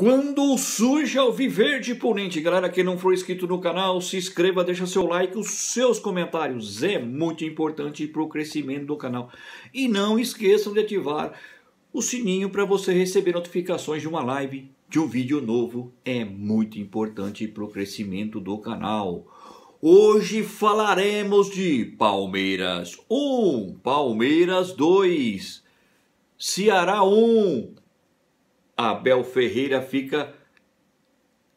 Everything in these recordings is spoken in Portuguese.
Quando surge o viver de ponente, galera, quem não for inscrito no canal, se inscreva, deixa seu like, os seus comentários é muito importante para o crescimento do canal. E não esqueçam de ativar o sininho para você receber notificações de uma live, de um vídeo novo, é muito importante para o crescimento do canal. Hoje falaremos de Palmeiras 1, Palmeiras 2, Ceará 1, Abel Ferreira fica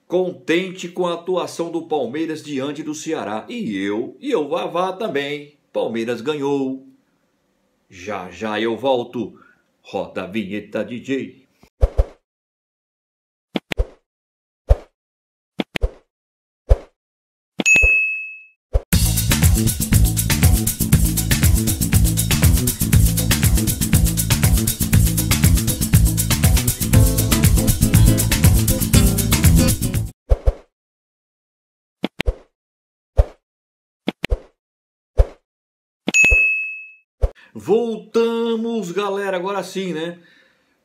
contente com a atuação do Palmeiras diante do Ceará. E eu, e eu Vavá também. Palmeiras ganhou. Já já eu volto. Roda a vinheta, DJ. Voltamos, galera, agora sim, né?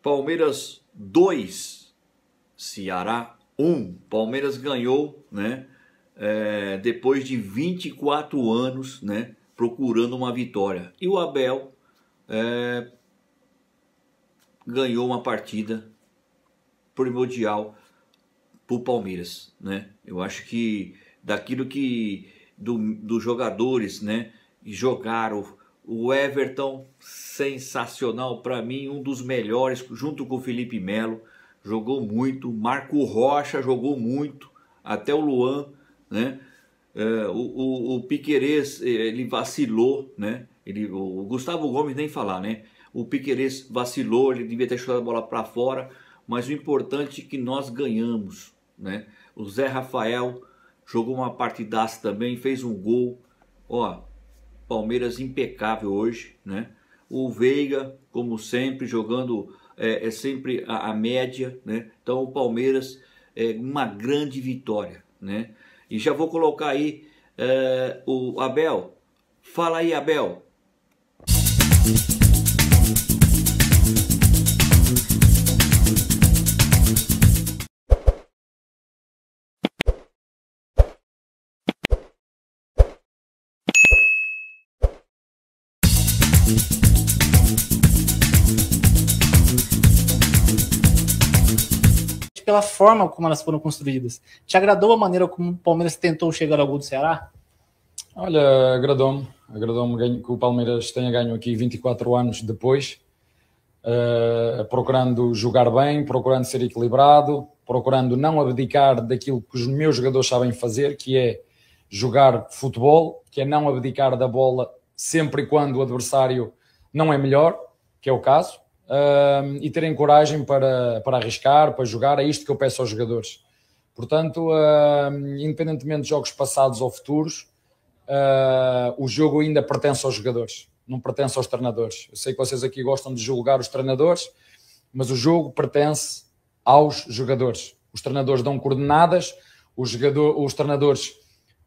Palmeiras 2, Ceará 1. Palmeiras ganhou, né? É, depois de 24 anos, né? Procurando uma vitória. E o Abel é, ganhou uma partida primordial para o Palmeiras, né? Eu acho que daquilo que do, dos jogadores, né? Jogaram o Everton, sensacional para mim, um dos melhores, junto com o Felipe Melo, jogou muito. Marco Rocha jogou muito, até o Luan, né? É, o, o, o Piquerez, eh, ele vacilou, né? Ele, o Gustavo Gomes nem falar, né? O Piquerez vacilou, ele devia ter chutado a bola para fora, mas o importante é que nós ganhamos, né? O Zé Rafael jogou uma partidaça também, fez um gol. Ó, Palmeiras impecável hoje, né? O Veiga, como sempre, jogando é, é sempre a, a, média, né? Então o Palmeiras é uma grande vitória, né? E já vou colocar aí é, o Abel. Fala aí, Abel. pela forma como elas foram construídas. Te agradou a maneira como o Palmeiras tentou chegar ao gol do Ceará? Olha, agradou-me. Agradou-me que o Palmeiras tenha ganho aqui 24 anos depois, uh, procurando jogar bem, procurando ser equilibrado, procurando não abdicar daquilo que os meus jogadores sabem fazer, que é jogar futebol, que é não abdicar da bola sempre e quando o adversário não é melhor, que é o caso e terem coragem para, para arriscar, para jogar. É isto que eu peço aos jogadores. Portanto, independentemente de jogos passados ou futuros, uh, o jogo ainda pertence aos jogadores, não pertence aos treinadores. Eu sei que vocês aqui gostam de julgar os treinadores, mas o jogo pertence aos jogadores. Os treinadores dão coordenadas, os, jogador, os treinadores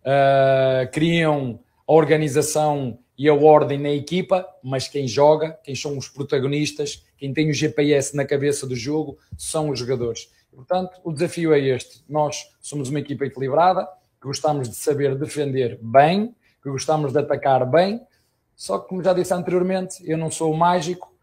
uh, criam a organização e a ordem na equipa, mas quem joga, quem são os protagonistas, quem tem o GPS na cabeça do jogo, são os jogadores. Portanto, o desafio é este. Nós somos uma equipa equilibrada, que gostamos de saber defender bem, que gostamos de atacar bem, só que, como já disse anteriormente, eu não sou mágico.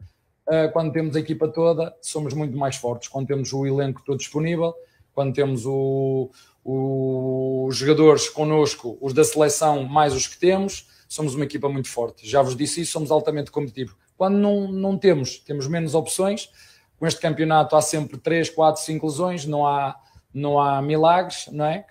Ah, quando temos a equipa toda, somos muito mais fortes. Quando temos o elenco todo disponível, quando temos o, o, os jogadores connosco, os da seleção, mais os que temos, somos uma equipa muito forte. Já vos disse isso, somos altamente competitivos. Quando não, não temos, temos menos opções. Com este campeonato há sempre 3, 4, 5 lesões, não há, não há milagres, não é?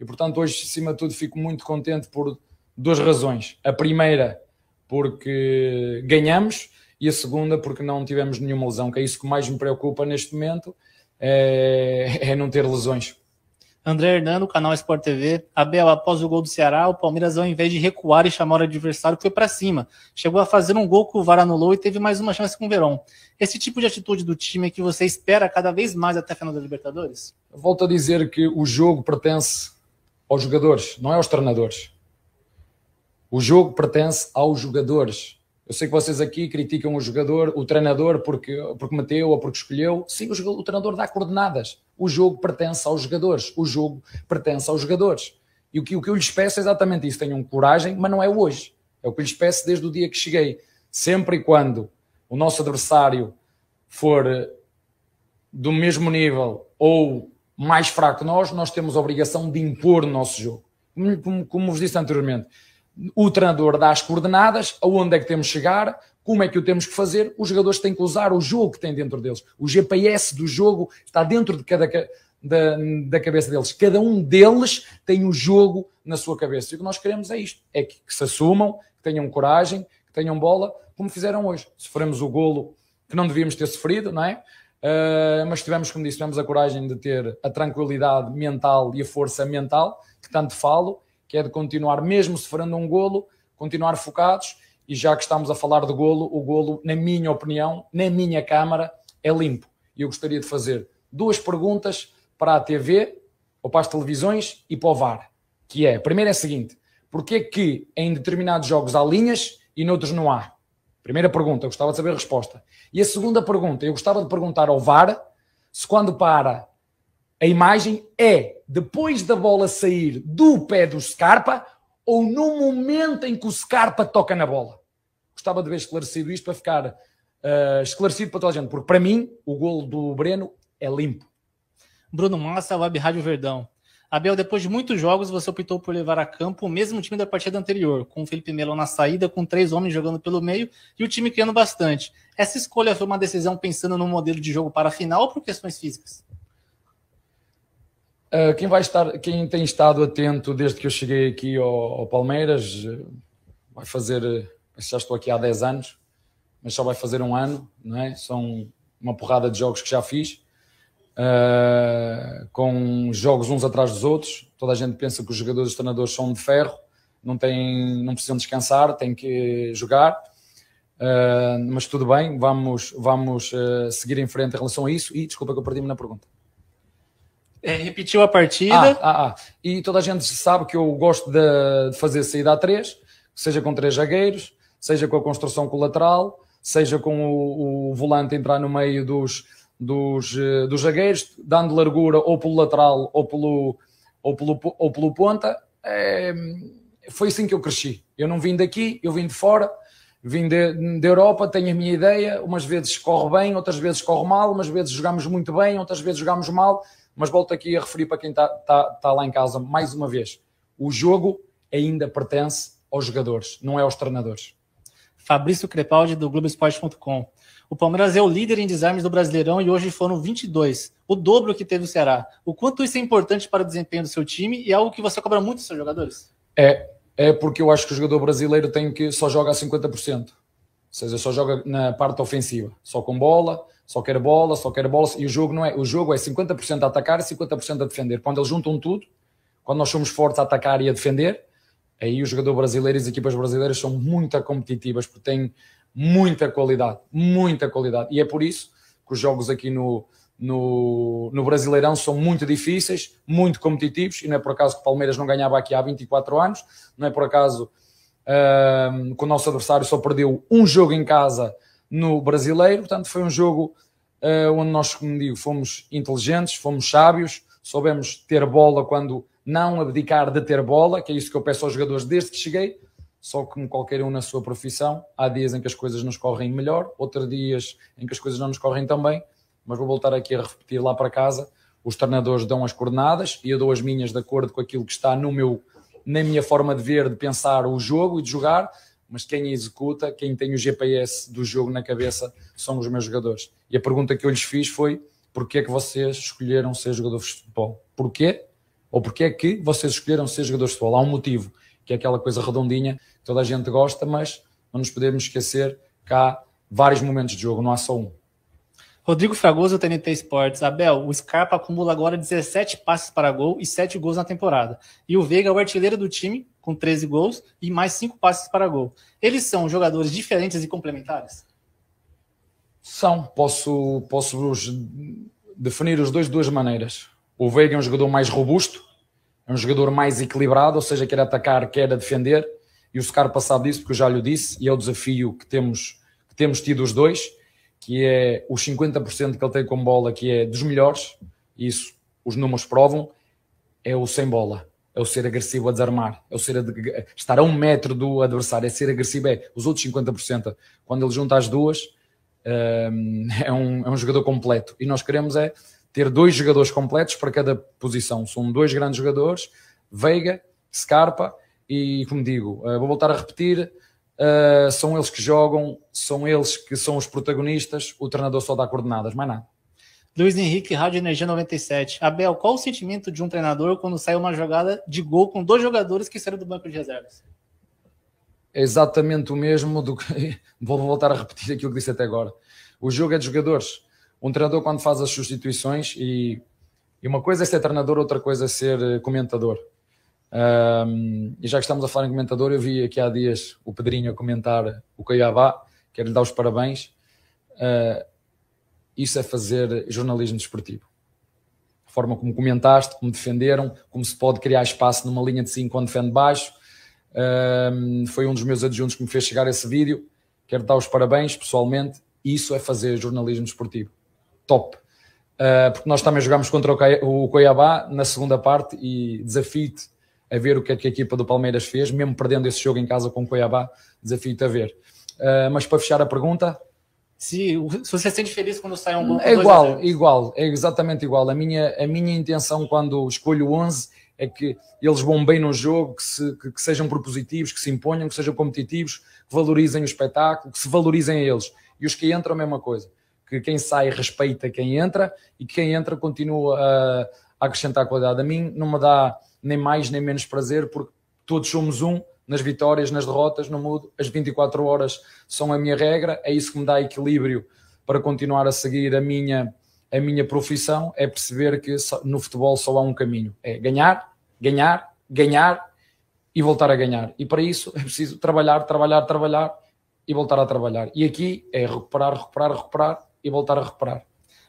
E portanto, hoje, acima de tudo, fico muito contente por duas razões. A primeira, porque ganhamos, e a segunda, porque não tivemos nenhuma lesão, que é isso que mais me preocupa neste momento, é, é não ter lesões, André Hernando, canal Sport TV. Abel, após o gol do Ceará, o Palmeiras, ao invés de recuar e chamar o adversário, foi para cima. Chegou a fazer um gol que o VAR anulou e teve mais uma chance com o Verón. Esse tipo de atitude do time é que você espera cada vez mais até a final da Libertadores? volto a dizer que o jogo pertence aos jogadores, não é aos treinadores. O jogo pertence aos jogadores. Eu sei que vocês aqui criticam o jogador, o treinador, porque, porque meteu ou porque escolheu. Sim, o, jogador, o treinador dá coordenadas. O jogo pertence aos jogadores. O jogo pertence aos jogadores. E o que, o que eu lhes peço é exatamente isso. Tenham coragem, mas não é hoje. É o que lhes peço desde o dia que cheguei. Sempre e quando o nosso adversário for eh, do mesmo nível ou mais fraco que nós, nós temos a obrigação de impor o nosso jogo. Como, como, como vos disse anteriormente, o treinador dá as coordenadas, aonde é que temos que chegar, como é que o temos que fazer, os jogadores têm que usar o jogo que têm dentro deles. O GPS do jogo está dentro de cada, da, da, cabeça deles. Cada um deles tem o jogo na sua cabeça. E o que nós queremos é isto: é que, que se assumam, que tenham coragem, que tenham bola, como fizeram hoje. Sofremos o golo que não devíamos ter sofrido, não é? Uh, mas tivemos, como disse, tivemos a coragem de ter a tranquilidade mental e a força mental, que tanto falo, que é de continuar, mesmo sofrendo um golo, continuar focados. E já que estamos a falar de golo, o golo, na minha opinião, na minha Câmara, é limpo. E eu gostaria de fazer duas perguntas para a TV, ou para as televisões e para o VAR. Que é, a primeira é a seguinte: porquê que em determinados jogos há linhas e noutros não há? Primeira pergunta, eu gostava de saber a resposta. E a segunda pergunta, eu gostava de perguntar ao VAR se quando para a imagem é depois da bola sair do pé do Scarpa ou no momento em que o Scarpa toca na bola. Gostava de ver esclarecido isto para ficar uh, esclarecido para toda a gente, porque para mim o golo do Breno é limpo. Bruno Massa, Web Rádio Verdão. Abel, depois de muitos jogos, você optou por levar a campo o mesmo time da partida anterior, com o Felipe Melo na saída, com três homens jogando pelo meio e o time criando bastante. Essa escolha foi uma decisão pensando no modelo de jogo para a final ou por questões físicas? Ah, quem, vai estar, quem tem estado atento desde que eu cheguei aqui ao, ao Palmeiras, ah, vai fazer, ah, já estou aqui há 10 anos, mas só vai fazer um ano, não é? São uma porrada de jogos que já fiz, uh, com jogos uns atrás dos outros. Toda a gente pensa que os jogadores e os treinadores são de ferro, não, têm, não precisam descansar, têm que jogar. Uh, mas tudo bem, vamos, vamos uh, seguir em frente em relação a isso. E desculpa que eu perdi-me na pergunta. É, repetiu a partida. Ah, ah, ah. E toda a gente sabe que eu gosto de, de fazer saída a três, seja com três zagueiros, seja com a construção colateral, seja com o, o volante entrar no meio dos, dos, eh, dos zagueiros, dando largura ou pelo lateral ou pelo, ou pelo, ou pelo ponta. É, foi assim que eu cresci. Eu não vim daqui, eu vim de fora, vim da Europa, tenho a minha ideia. Umas vezes corre bem, outras vezes corre mal, umas vezes jogamos muito bem, outras vezes jogamos mal. Mas volto aqui a referir para quem está, tá, tá lá em casa, mais uma vez: o jogo ainda pertence aos jogadores, não é aos treinadores. Fabrício Crepaldi, do Globoesporte.com. O Palmeiras é o líder em desarmes do Brasileirão e hoje foram 22, o dobro que teve o Ceará. O quanto isso é importante para o desempenho do seu time e é algo que você cobra muito dos seus jogadores? É, é porque eu acho que o jogador brasileiro tem que só joga a 50%. Ou seja, só joga na parte ofensiva, só com bola, só quer bola, só quer bola, e o jogo não é, o jogo é 50% a atacar e 50% a defender. Quando eles juntam tudo, quando nós somos fortes a atacar e a defender, aí o jogador brasileiro e as equipas brasileiras são muito competitivas, porque têm muita qualidade, muita qualidade. E é por isso que os jogos aqui no, no, no Brasileirão são muito difíceis, muito competitivos, e não é por acaso que o Palmeiras não ganhava aqui há 24 anos, não é por acaso uh, que o nosso adversário só perdeu um jogo em casa no brasileiro. Portanto, foi um jogo uh, onde nós, como digo, fomos inteligentes, fomos sábios, soubemos ter bola quando não abdicar de ter bola, que é isso que eu peço aos jogadores desde que cheguei. Só como qualquer um na sua profissão, há dias em que as coisas nos correm melhor, outros dias em que as coisas não nos correm tão bem. Mas vou voltar aqui a repetir lá para casa: os treinadores dão as coordenadas e eu dou as minhas de acordo com aquilo que está no meu, na minha forma de ver, de pensar o jogo e de jogar mas quem executa, quem tem o GPS do jogo na cabeça, são os meus jogadores. E a pergunta que eu lhes fiz foi: porquê é que vocês escolheram ser jogadores de futebol? Porquê? Ou porquê é que vocês escolheram ser jogadores de futebol? Há um motivo, que é aquela coisa redondinha que toda a gente gosta, mas não nos podemos esquecer que há vários momentos de jogo, não há só um. Rodrigo Fragoso, TNT Esportes. Abel, o Scarpa acumula agora 17 passes para gol e 7 gols na temporada. E o Veiga é o artilheiro do time com 13 gols e mais 5 passes para gol. Eles são jogadores diferentes e complementares? São. Posso, posso definir os dois de duas maneiras. O Veiga é um jogador mais robusto, é um jogador mais equilibrado, ou seja, quer atacar, quer defender. E o Scarpa sabe disso, porque eu já lhe disse, e é o desafio que temos, que temos tido os dois, que é os 50% que ele tem com bola, que é dos melhores, isso os números provam, é o sem bola é o ser agressivo a desarmar, é o ser a estar a um metro do adversário, é ser agressivo, é os outros 50%. Quando ele junta as duas, ehm, é um, é um jogador completo. E nós queremos é ter dois jogadores completos para cada posição. São dois grandes jogadores, Veiga, Scarpa, e como digo, eh, vou voltar a repetir, eh, são eles que jogam, são eles que são os protagonistas, o treinador só dá coordenadas, mais nada. Luiz Henrique, Rádio Energia 97. Abel, qual o sentimento de um treinador quando sai uma jogada de gol com dois jogadores que saíram do banco de reservas? É exatamente o mesmo do que. Vou voltar a repetir aquilo que disse até agora. O jogo é de jogadores. Um treinador, quando faz as substituições, e, e uma coisa é ser treinador, outra coisa é ser eh, comentador. Um, e já que estamos a falar em comentador, eu vi aqui há dias o Pedrinho a comentar o Caiabá, quero lhe dar os parabéns. Uh, isso é fazer jornalismo desportivo. A forma como comentaste, como defenderam, como se pode criar espaço numa linha de 5 quando defende baixo. Um, foi um dos meus adjuntos que me fez chegar esse vídeo. Quero dar os parabéns pessoalmente. Isso é fazer jornalismo desportivo. Top. Uh, porque nós também jogámos contra o Coiabá na segunda parte e desafio-te a ver o que é que a equipa do Palmeiras fez, mesmo perdendo esse jogo em casa com o Coiabá, desafio-te a ver. Uh, mas para fechar a pergunta, se, se você se sente feliz quando sai um É igual, igual, é exatamente igual. A minha, a minha intenção quando escolho 11 é que eles vão bem no jogo, que, se, que, que sejam propositivos, que se imponham, que sejam competitivos, que valorizem o espetáculo, que se valorizem a eles. E os que entram, a mesma coisa. Que quem sai respeita quem entra e que quem entra continua a, a acrescentar qualidade. A mim não me dá nem mais nem menos prazer, porque todos somos um nas vitórias, nas derrotas, não mudo. As 24 horas são a minha regra, é isso que me dá equilíbrio para continuar a seguir a minha, a minha profissão, é perceber que no futebol só há um caminho, é ganhar, ganhar, ganhar e voltar a ganhar. E para isso é preciso trabalhar, trabalhar, trabalhar e voltar a trabalhar. E aqui é recuperar, recuperar, recuperar e voltar a recuperar.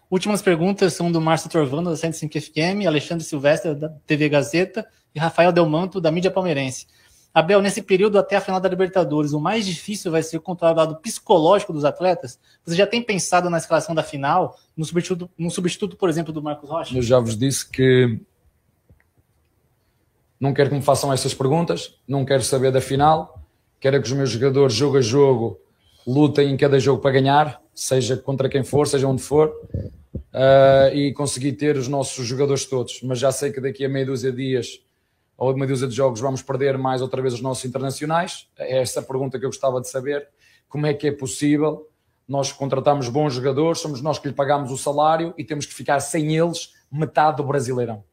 Últimas perguntas são do Márcio Torvando, da 105 FM, Alexandre Silvestre, da TV Gazeta, e Rafael Delmanto, da mídia palmeirense. Abel, nesse período até a final da Libertadores, o mais difícil vai ser controlar o lado psicológico dos atletas? Você já tem pensado na escalação da final, no substituto, no substituto por exemplo, do Marcos Rocha? Eu já vos disse que não quero que me façam essas perguntas, não quero saber da final, quero é que os meus jogadores, jogo a jogo, lutem em cada jogo para ganhar, seja contra quem for, seja onde for, uh, e conseguir ter os nossos jogadores todos. Mas já sei que daqui a meia dúzia de dias ou longo de uma dúzia de jogos vamos perder mais outra vez os nossos internacionais? É essa a pergunta que eu gostava de saber. Como é que é possível? Nós contratamos bons jogadores, somos nós que lhe pagamos o salário e temos que ficar sem eles metade do Brasileirão.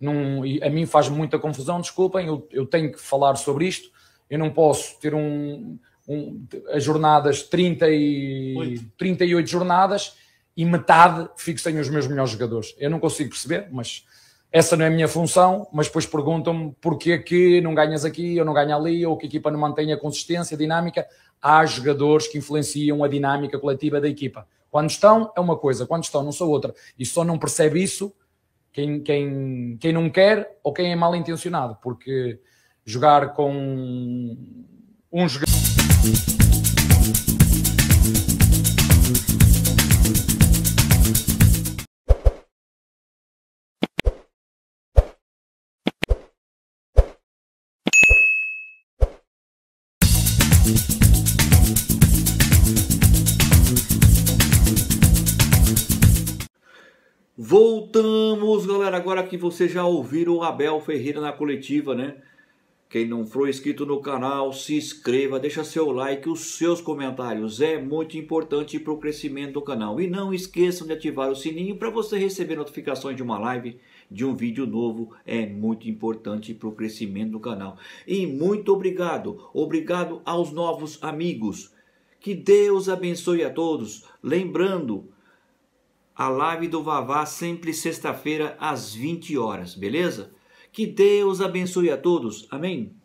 Num, a mim faz muita confusão, desculpem, eu, eu, tenho que falar sobre isto. Eu não posso ter um, um, as jornadas 30 e, 38 jornadas e metade fico sem os meus melhores jogadores. Eu não consigo perceber, mas essa não é a minha função, mas depois perguntam-me porquê que não ganhas aqui ou não ganha ali, ou que a equipa não mantém a consistência, a dinâmica. Há jogadores que influenciam a dinâmica coletiva da equipa. Quando estão, é uma coisa, quando estão, não sou outra. E só não percebe isso quem, quem, quem não quer ou quem é mal intencionado, porque jogar com um jogador. Voltamos, galera. Agora que vocês já ouviram o Abel Ferreira na coletiva, né? Quem não for inscrito no canal, se inscreva, deixa seu like, os seus comentários é muito importante para o crescimento do canal. E não esqueçam de ativar o sininho para você receber notificações de uma live de um vídeo novo é muito importante para o crescimento do canal. E muito obrigado, obrigado aos novos amigos. Que Deus abençoe a todos. Lembrando, a live do Vavá sempre sexta-feira às 20 horas, beleza? Que Deus abençoe a todos. Amém.